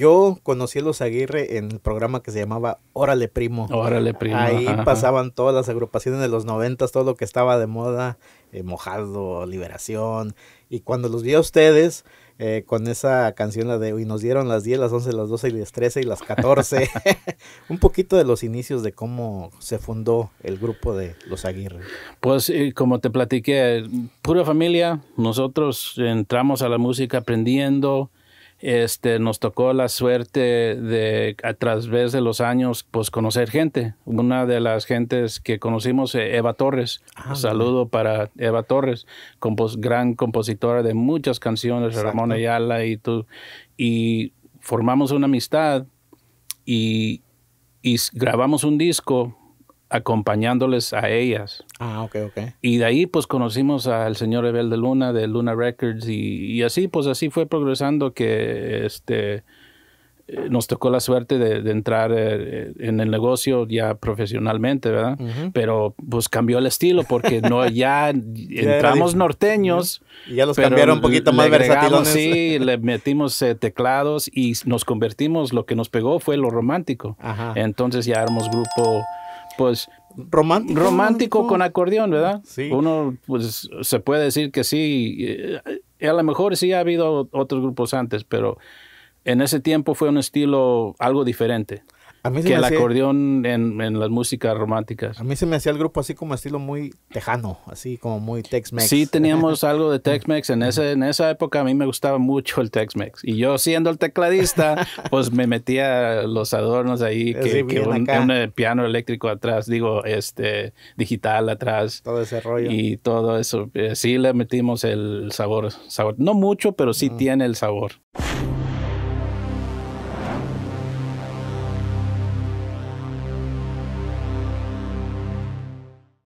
Yo conocí a los Aguirre en el programa que se llamaba Órale Primo. Órale Primo. Ahí pasaban todas las agrupaciones de los noventas, todo lo que estaba de moda, eh, Mojado, Liberación. Y cuando los vi a ustedes, eh, con esa canción la de y nos dieron las 10, las 11, las 12 y las 13 y las 14. un poquito de los inicios de cómo se fundó el grupo de Los Aguirre. Pues eh, como te platiqué, pura familia, nosotros entramos a la música aprendiendo, este, nos tocó la suerte de, a través de los años, pues conocer gente. Una de las gentes que conocimos, eh, Eva Torres. Ah, saludo para Eva Torres, gran compositora de muchas canciones, Ramón Ayala y tú. Y formamos una amistad y, y grabamos un disco acompañándoles a ellas. Ah, ok, ok. Y de ahí pues conocimos al señor Ebel de Luna, de Luna Records, y, así pues así fue progresando que este, eh, nos tocó la suerte de, entrar eh, en el negocio ya profesionalmente, ¿verdad? Pero pues cambió el estilo porque no ya entramos norteños. ya los cambiaron un poquito más versátiles. Sí, le metimos eh, teclados y nos convertimos, lo que nos pegó fue lo romántico. Ajá. Entonces ya éramos grupo pues romántico, con acordeón, ¿verdad? Uno pues se puede decir que sí, eh, a lo mejor sí ha habido otros grupos antes, pero en ese tiempo fue un estilo algo diferente que el acordeón en, las músicas románticas. A mí se me hacía el grupo así como estilo muy tejano, así como muy Tex-Mex. Sí, teníamos algo de Tex-Mex. En, ese, en esa época a mí me gustaba mucho el Tex-Mex. Y yo siendo el tecladista, pues me metía los adornos ahí, que, un, eh, piano eléctrico atrás, digo, este, digital atrás. Todo ese rollo. Y todo eso. Eh, sí le metimos el sabor. sabor. No mucho, pero sí tiene el sabor.